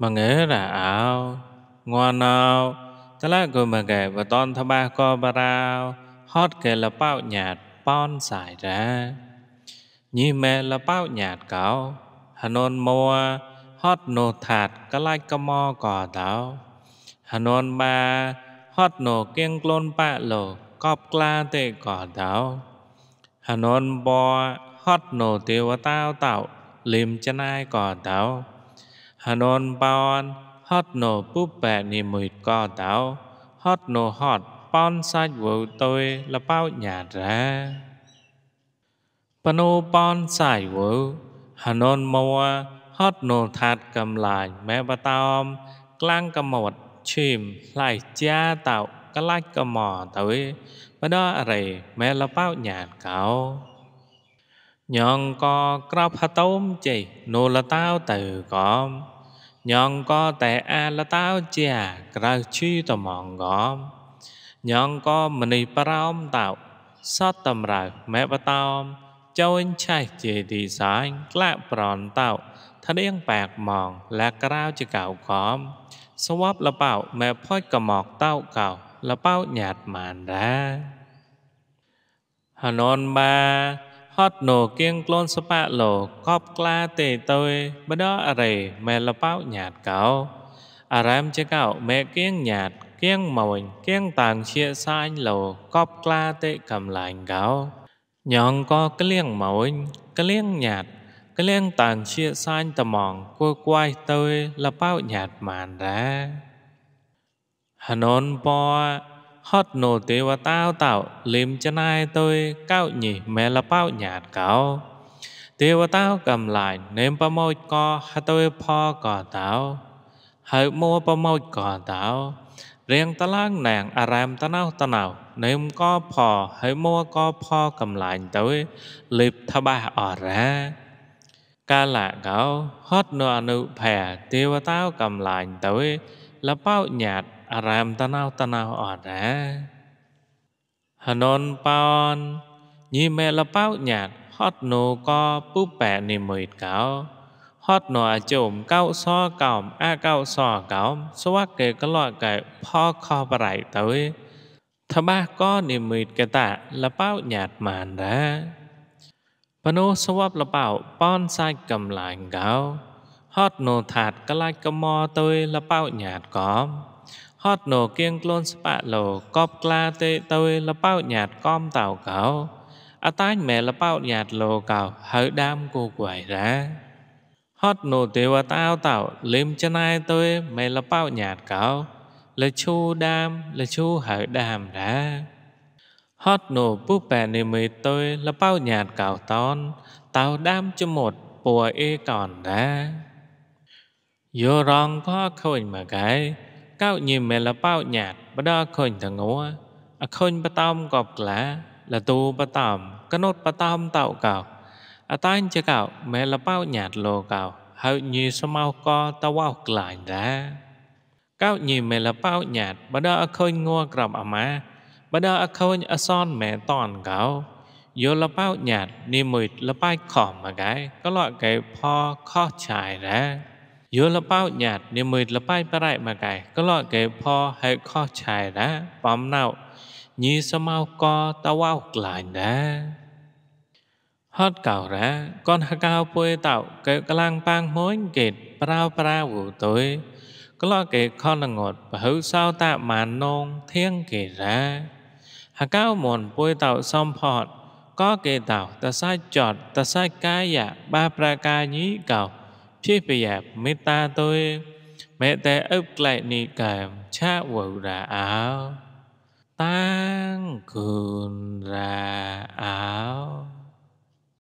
mà nghĩa là ảo ngoan nào ta lá cười mà kể và tôn tha ba co ba rao hót kể là bao nhạt bon xài ra như mẹ là bao nhạt cáo hà nôn mua hót nô thạt cá lai cá mò cỏ táo hà nôn ba hót nô kiêng clon ba lồ cọp la tê cỏ táo hà nôn bo hót nô tiêu tao tạo liềm chân ai cỏ táo hà nôn bao an hót nổ búp bè nì mùi co táo hót nổ hót bon sạch vụ tôi là bao nhà ra bà pon sai sạch vụ hà nôn mua hót nổ thạt cầm lại mẹ bà tao om clang cầm một chìm lại cha tạo cái lách cầm mò tới bà đó rầy mẹ là bao nhà cáo ยองก็กระพต้มเจโนละเต้าเต๋อกอมยองก็แต่แอละเต้าเจกระชื่ตมองกอม ยองก็มันใปราอมเต้าสัตตมราแม่ปลาตอม เจ้าอินชัยเจดีสายกล้าปลอนเต้าทะเลียงแปลกมองและกราวจะเก่ากอม สวับละเป้าแม่พ่อยกระหมอกเต้าเก่าละเป้าหยาดมานได้ฮานอนบาត់ណូគៀងក្លូនសបាក់លោកកប់ក្លាទេតើបដអរេមែលបោញាតកោ អារាមជាកោមែគៀងញាតគៀងម៉ួយគៀងតាំងជាសាញ់លោកកប់ក្លាទេកំឡាញ់កោញងក៏ក្លៀងម៉ួយក្លៀងញាតក្លៀងតាំងជាសាញ់ត្មងគួរគួយតើលបោញាតម៉ានរ៉ាហណនពអហត់ណូទេវតាវតោលឹមចណៃទុយកោញីមែលបោញាតកោទេវតាវកំឡាញ់នេមប្រមោចកោហតុយផកោតោហើយមួប្រមោចកោតោរៀងតឡើងណាងអារាមតណោតណោនេមកោផហើយមួកោផកំឡាញ់ទុយលិបថបះអរាកាលៈកោហត់នៅអនុភ័យទេវតាវកំឡាញ់ទុយលបោញាតอารัมตะนาวตะนาวอ่อนนะฮนนปอนยี่เมลเป้าหยาดฮอดโนก็ปุ๊บแปะนี่มือเก่าฮอดหนอจมเก้าซอเก่าอาเก้าซอเก่าสวักเกก็ลอยไก่พ่อคอปไรเตัยทบ้าก็นี่มือดกะตะละเป้าหยาดมานนะปนุสวับละเป้าป้อนไซกำลังเก่าฮอดโนถาดกะลายกมอตัยละเป้าหยาดก่อม hót nổ kiêng clon spa lồ cọp cla tê tôi là bao nhạt com tàu cảo à tái mẹ là bao nhạt lồ cảo hơi đam cô quậy ra hót nổ và tao tàu lim chân ai tôi mẹ là bao nhạt cảo là chu đam là chu hơi đam ra hót nổ búp bè nì mì tôi là bao nhạt cảo ton tàu đam cho một bùa e còn ra vô rong có khôi mà cái ก้าวยิ้มแม่ละเป้าหยาดบดาคยทางงัวอคนปะตอมกอบกล้า ละตูปะตอมกนดปะตอมเต่าเก่าอาตายจะเก่าแม่ละเป้าหยาดโลเก่าหายีสมเอาก็ตะว่ากลายด้ก้าหยิ้มแม่ละเป้าหยาดบดาคยงัวกรับอามาบดาคนอซ้อนแม่ตอนเก่า โยละเป้าหยาดนิมิตละป้ายขอมาไก ก็ละไก่พอข้อชายนะយល់បោញ៉ាត់និមិត្តលបាយប្រៃមកកែក្លោកែផហេខោឆៃណាបំណៅញីសមៅកតវៅក្លាញ់ណាហត់កោរ៉ាកនហកោពុយតៅកែក្លាំងប៉ាងមួយគេតប្រាវប្រាវទុយក្លោកែខនងត់បើហៅសោតាម៉ានងធៀងគេរ៉ាហកោមនពុយតៅសំផត់ក៏គេតៅតសាច់ចត់តសាច់កាយបាប្រការញីកោဖြစ်ပြမေတ္တာတောမေတ္တာဥပ္ပလိနိကံချဝုရာအာ tăng cường ra ảo